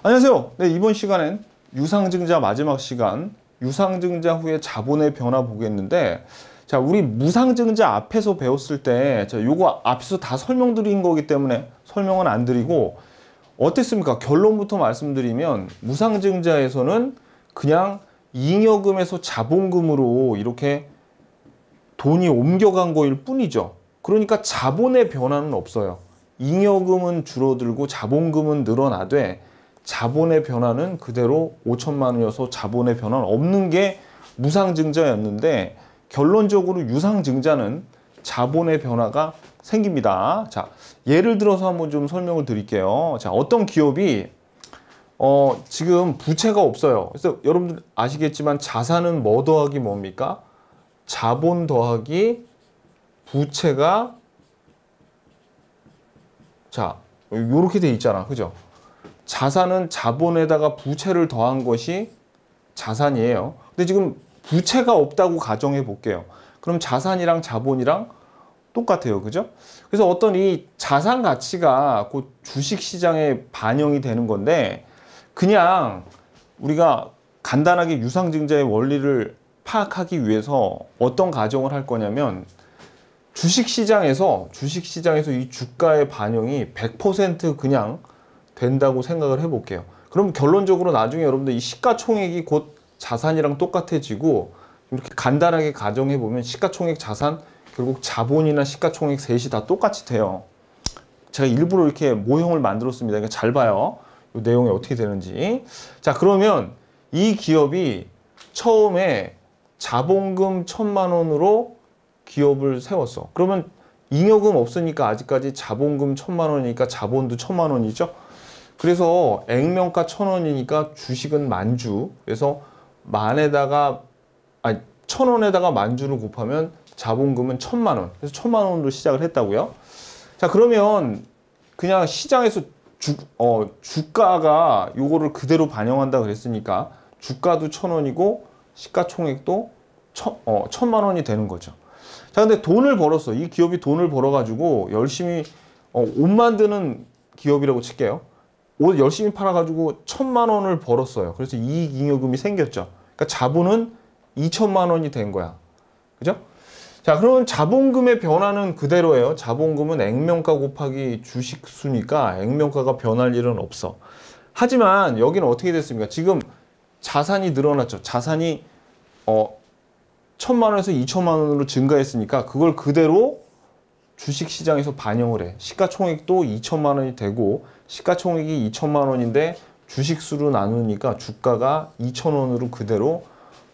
안녕하세요. 네, 이번 시간엔 유상증자 마지막 시간, 유상증자 후에 자본의 변화 보겠는데 자, 우리 무상증자 앞에서 배웠을 때 자, 요거 앞에서 다 설명드린 거기 때문에 설명은 안 드리고 어땠습니까? 결론부터 말씀드리면 무상증자에서는 그냥 잉여금에서 자본금으로 이렇게 돈이 옮겨간 거일 뿐이죠. 그러니까 자본의 변화는 없어요. 잉여금은 줄어들고 자본금은 늘어나되 자본의 변화는 그대로 5천만 원이어서 자본의 변화는 없는 게 무상증자였는데 결론적으로 유상증자는 자본의 변화가 생깁니다. 자, 예를 들어서 한번 좀 설명을 드릴게요. 자, 어떤 기업이 어, 지금 부채가 없어요. 그래서 여러분들 아시겠지만 자산은 뭐 더하기 뭡니까? 자본 더하기 부채가 자, 이렇게돼 있잖아. 그죠? 자산은 자본에다가 부채를 더한 것이 자산이에요. 근데 지금 부채가 없다고 가정해 볼게요. 그럼 자산이랑 자본이랑 똑같아요. 그죠? 그래서 어떤 이 자산 가치가 곧 주식 시장에 반영이 되는 건데 그냥 우리가 간단하게 유상증자의 원리를 파악하기 위해서 어떤 가정을 할 거냐면 주식 시장에서 주식 시장에서 이 주가의 반영이 100% 그냥 된다고 생각을 해볼게요. 그럼 결론적으로 나중에 여러분들 이 시가총액이 곧 자산이랑 똑같아지고 이렇게 간단하게 가정해 보면 시가총액 자산 결국 자본이나 시가총액 셋이 다 똑같이 돼요. 제가 일부러 이렇게 모형을 만들었습니다. 그러니까 잘 봐요. 이 내용이 어떻게 되는지. 자 그러면 이 기업이 처음에 자본금 천만 원으로 기업을 세웠어. 그러면 잉여금 없으니까 아직까지 자본금 천만 원이니까 자본도 천만 원이죠. 그래서 액면가 천원이니까 주식은 만주 그래서 만에다가 아니 천원에다가 만주를 곱하면 자본금은 천만원 그래서 천만원으로 시작을 했다고요 자 그러면 그냥 시장에서 주, 어, 주가가 요거를 그대로 반영한다 그랬으니까 주가도 천원이고 시가총액도 천, 어, 천만원이 되는 거죠 자 근데 돈을 벌었어 이 기업이 돈을 벌어 가지고 열심히 어, 옷 만드는 기업이라고 칠게요 옷 열심히 팔아가지고 천만 원을 벌었어요. 그래서 이익잉여금이 생겼죠. 그러니까 자본은 2천만 원이 된 거야. 그죠? 자, 그러면 자본금의 변화는 그대로예요. 자본금은 액면가 곱하기 주식수니까 액면가가 변할 일은 없어. 하지만 여기는 어떻게 됐습니까? 지금 자산이 늘어났죠. 자산이 어, 천만 원에서 이천만 원으로 증가했으니까 그걸 그대로 주식시장에서 반영을 해. 시가총액도 이천만 원이 되고 시가총액이 2천만 원인데 주식수로 나누니까 주가가 2천 원으로 그대로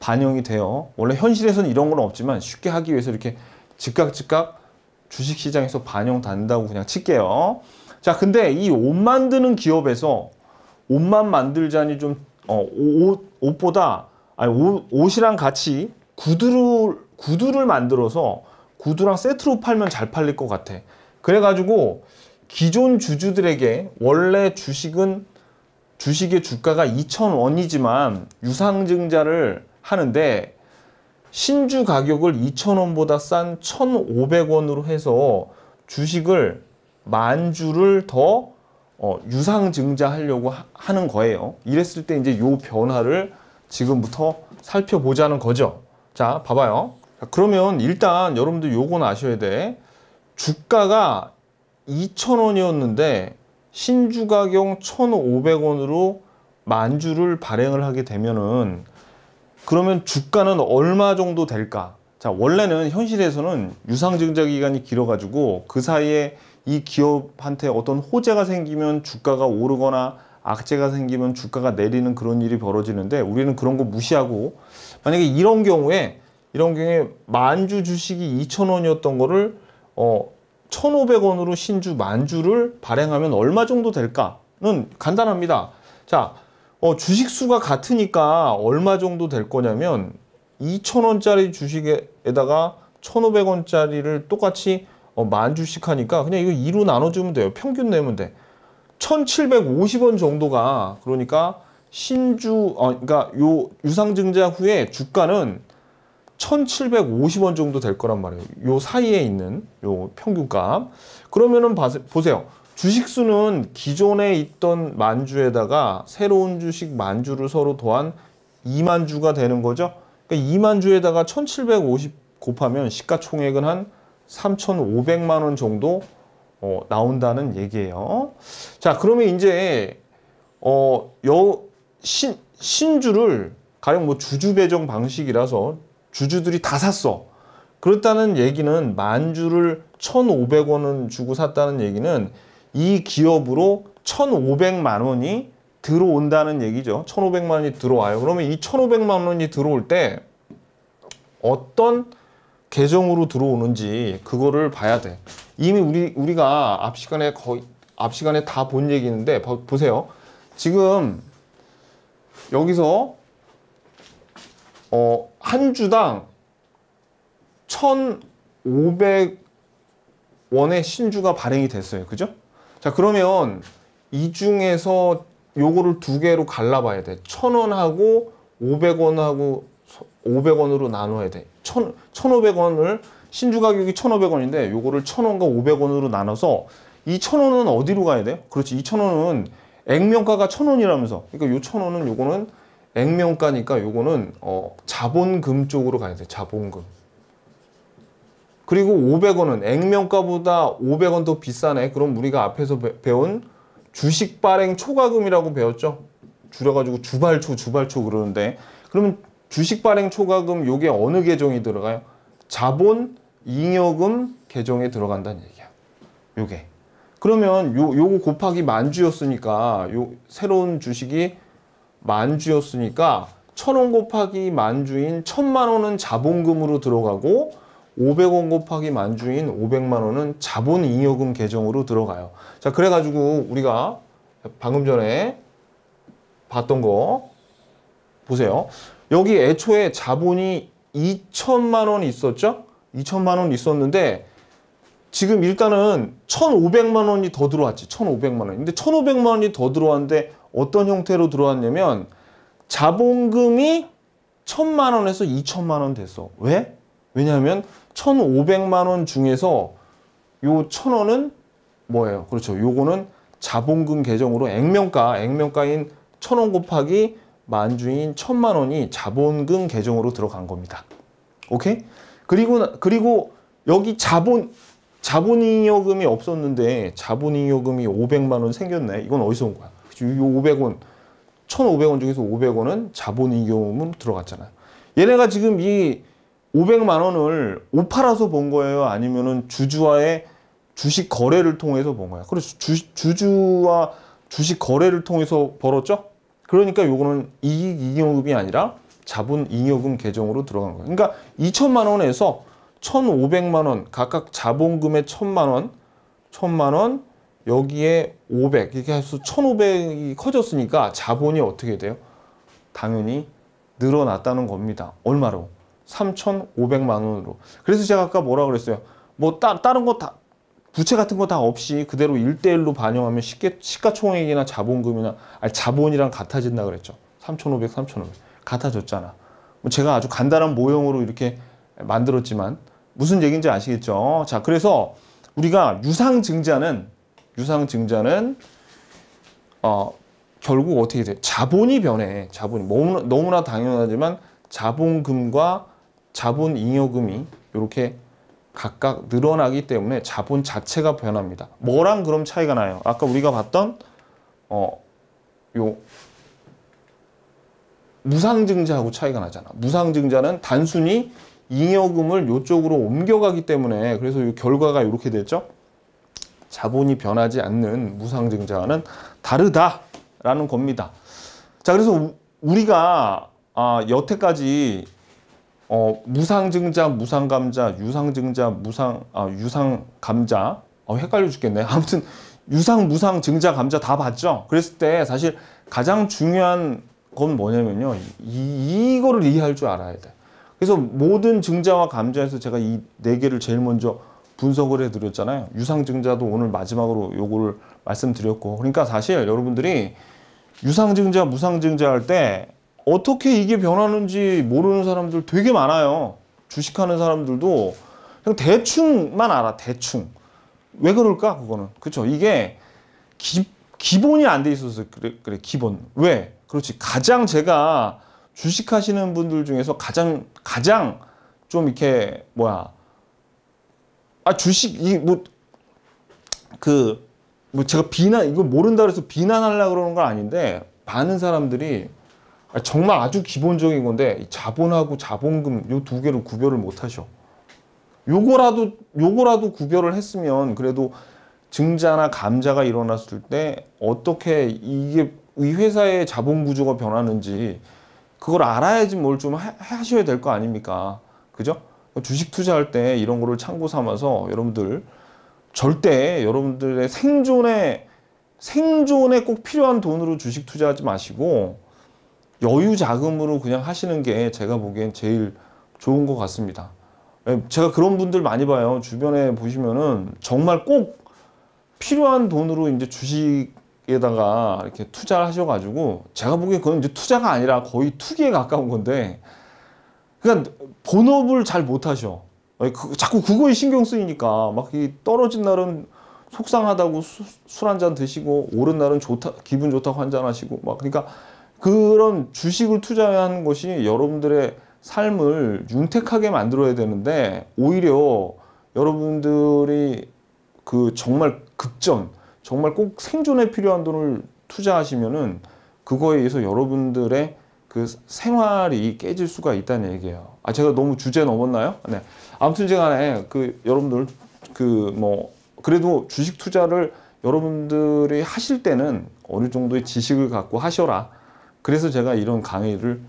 반영이 돼요. 원래 현실에서는 이런 건 없지만 쉽게 하기 위해서 이렇게 즉각 즉각 주식시장에서 반영 된다고 그냥 칠게요. 자, 근데 이 옷 만드는 기업에서 옷만 만들자니 좀, 어, 옷, 옷보다, 아니, 옷, 옷이랑 같이 구두를, 구두를 만들어서 구두랑 세트로 팔면 잘 팔릴 것 같아. 그래가지고 기존 주주들에게 원래 주식은 주식의 주가가 2,000원이지만 유상증자를 하는데 신주 가격을 2,000원보다 싼 1,500원으로 해서 주식을 만 주를 더 어, 유상증자하려고 하, 는 거예요. 이랬을 때 이제 요 변화를 지금부터 살펴보자는 거죠. 자, 봐봐요. 자, 그러면 일단 여러분들 요건 아셔야 돼. 주가가 2,000원이었는데 신주 가격 1,500원으로 만주를 발행을 하게 되면은 그러면 주가는 얼마 정도 될까? 자, 원래는 현실에서는 유상증자 기간이 길어가지고 그 사이에 이 기업한테 어떤 호재가 생기면 주가가 오르거나 악재가 생기면 주가가 내리는 그런 일이 벌어지는데 우리는 그런 거 무시하고 만약에 이런 경우에 이런 경우에 만주 주식이 2,000원이었던 거를 어 1,500원으로 신주 만주를 발행하면 얼마 정도 될까는 간단합니다. 자, 어, 주식 수가 같으니까 얼마 정도 될 거냐면 2,000원짜리 주식에다가 1,500원짜리를 똑같이 어, 만주씩 하니까 그냥 이거 2로 나눠주면 돼요. 평균 내면 돼. 1,750원 정도가 그러니까 신주 어, 그러니까 요 유상증자 후에 주가는 1,750원 정도 될 거란 말이에요. 요 사이에 있는 요 평균값. 그러면은 보세요. 주식수는 기존에 있던 만주에다가 새로운 주식 만주를 서로 더한 2만주가 되는 거죠. 그러니까 2만주에다가 1,750 곱하면 시가총액은 한 3,500만 원 정도 어, 나온다는 얘기예요. 자, 그러면 이제 어, 여, 신, 신주를 가령 뭐 주주 배정 방식이라서 주주들이 다 샀어. 그렇다는 얘기는 만 주를 1,500원은 주고 샀다는 얘기는 이 기업으로 1,500만 원이 들어온다는 얘기죠. 1,500만 원이 들어와요. 그러면 이 1,500만 원이 들어올 때 어떤 계정으로 들어오는지 그거를 봐야 돼. 이미 우리 우리가 앞 시간에 거의 앞 시간에 다 본 얘기인데 봐, 보세요. 지금 여기서 어, 한 주당 1,500원의 신주가 발행이 됐어요. 그죠? 자, 그러면 이 중에서 요거를 두 개로 갈라봐야 돼. 1,000원하고 500원하고 500원으로 나눠야 돼. 천, 0 0 0 1,500원을 신주 가격이 1,500원인데 요거를 1,000원과 500원으로 나눠서 이 1,000원은 어디로 가야 돼요? 그렇지. 이 1,000원은 액면가가 1,000원이라면서. 그러니까 요 1,000원은 요거는 액면가니까 요거는 어, 자본금 쪽으로 가야 돼 자본금 그리고 500원은 액면가보다 500원 더 비싸네 그럼 우리가 앞에서 배운 주식 발행 초과금이라고 배웠죠 줄여가지고 주발초 주발초 그러는데 그러면 주식 발행 초과금 요게 어느 계정이 들어가요 자본 잉여금 계정에 들어간다는 얘기야 요게 그러면 요, 요거 곱하기 만주였으니까 요 새로운 주식이 만주였으니까 천원 곱하기 만주인 천만 원은 자본금으로 들어가고 5 0 0원 곱하기 만주인 5 0 0만 원은 자본잉여금 계정으로 들어가요. 자 그래가지고 우리가 방금 전에 봤던 거 보세요. 여기 애초에 자본이 2천만 원 있었죠? 2천만 원 있었는데 지금 일단은 1,500만 원이 더 들어왔지. 1,500만 원. 근데 1,500만 원이 더 들어왔는데 어떤 형태로 들어왔냐면 자본금이 천만 원에서 이천만 원 됐어. 왜? 왜냐하면 천오백만 원 중에서 요 천 원은 뭐예요? 그렇죠. 요거는 자본금 계정으로 액면가, 액면가인 천원 곱하기 만주인 천만 원이 자본금 계정으로 들어간 겁니다. 오케이? 그리고 그리고 여기 자본 자본잉여금이 없었는데 자본잉여금이 오백만원 생겼네. 이건 어디서 온 거야? 이 500원, 1,500원 중에서 500원은 자본이용금은 들어갔잖아요. 얘네가 지금 이 500만 원을 오팔아서 본 거예요? 아니면은 주주와의 주식 거래를 통해서 본 거야? 그래서 주, 주와 주식 거래를 통해서 벌었죠? 그러니까 요거는 이익 잉여금이 아니라 자본 잉여금 계정으로 들어간 거예요. 그러니까 2천만 원에서 1,500만 원, 각각 자본금의 1 0만 원, 1 0만 원, 여기에 500 이렇게 해서 1500이 커졌으니까 자본이 어떻게 돼요? 당연히 늘어났다는 겁니다. 얼마로? 3,500만 원으로. 그래서 제가 아까 뭐라 그랬어요? 뭐 따, 다른 거 다 부채 같은 거 다 없이 그대로 1대1로 반영하면 쉽게 시가총액이나 자본금이나 아니 자본이랑 같아진다 그랬죠. 3,500, 3,500 같아졌잖아. 뭐 제가 아주 간단한 모형으로 이렇게 만들었지만 무슨 얘기인지 아시겠죠? 자, 그래서 우리가 유상증자는 유상증자는 어, 결국 어떻게 돼? 자본이 변해. 자본이 너무나, 당연하지만 자본금과 자본잉여금이 이렇게 각각 늘어나기 때문에 자본 자체가 변합니다. 뭐랑 그럼 차이가 나요? 아까 우리가 봤던 어, 요 무상증자하고 차이가 나잖아. 무상증자는 단순히 잉여금을 요쪽으로 옮겨가기 때문에 그래서 이 결과가 이렇게 됐죠. 자본이 변하지 않는 무상증자와는 다르다라는 겁니다. 자, 그래서 우리가 아, 여태까지 어, 무상증자, 무상감자, 유상증자, 무상 아, 유상감자 어, 헷갈려 죽겠네. 아무튼 유상, 무상, 증자, 감자 다 봤죠? 그랬을 때 사실 가장 중요한 건 뭐냐면요. 이, 이거를 이해할 줄 알아야 돼. 그래서 모든 증자와 감자에서 제가 이 네 개를 제일 먼저 분석을 해드렸잖아요. 유상증자도 오늘 마지막으로 요거를 말씀드렸고 그러니까 사실 여러분들이 유상증자, 무상증자 할 때 어떻게 이게 변하는지 모르는 사람들 되게 많아요. 주식하는 사람들도 그냥 대충만 알아, 대충. 왜 그럴까, 그거는. 그쵸 이게 기, 기본이 안 돼 있어서 그래, 그래, 기본. 왜? 그렇지. 가장 제가 주식하시는 분들 중에서 가장, 가장 좀 이렇게, 뭐야, 아 주식 이뭐그뭐 그, 뭐 제가 비난 이거 모른다 그래서 비난하려고 그러는 건 아닌데 많은 사람들이 아, 정말 아주 기본적인 건데 자본하고 자본금 요 두 개를 구별을 못 하셔. 요거라도 요거라도 구별을 했으면 그래도 증자나 감자가 일어났을 때 어떻게 이게 이 회사의 자본 구조가 변하는지 그걸 알아야지 뭘 좀 하셔야 될 거 아닙니까? 그죠? 그 주식 투자할 때 이런 거를 참고 삼아서 여러분들 절대 여러분들의 생존에 생존에 꼭 필요한 돈으로 주식 투자하지 마시고 여유 자금으로 그냥 하시는 게 제가 보기엔 제일 좋은 것 같습니다. 예, 제가 그런 분들 많이 봐요. 주변에 보시면은 정말 꼭 필요한 돈으로 이제 주식에다가 이렇게 투자를 하셔가지고 제가 보기엔 그건 이제 투자가 아니라 거의 투기에 가까운 건데 그러니까 본업을 잘 못하셔. 그, 자꾸 그거에 신경 쓰이니까 막 떨어진 날은 속상하다고 술 한 잔 드시고 오른 날은 좋다 기분 좋다고 한잔 하시고 막 그러니까 그런 주식을 투자하는 것이 여러분들의 삶을 윤택하게 만들어야 되는데 오히려 여러분들이 그 정말 급전 정말 꼭 생존에 필요한 돈을 투자하시면은 그거에 의해서 여러분들의 그 생활이 깨질 수가 있다는 얘기예요. 아 제가 너무 주제 넘었나요? 네. 아무튼 제간그 네, 여러분들 그 뭐 그래도 주식 투자를 여러분들이 하실 때는 어느 정도의 지식을 갖고 하셔라. 그래서 제가 이런 강의를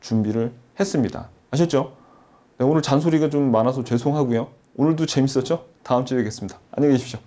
준비를 했습니다. 아셨죠? 네, 오늘 잔소리가 좀 많아서 죄송하고요. 오늘도 재밌었죠? 다음 주에 뵙겠습니다. 안녕히 계십시오.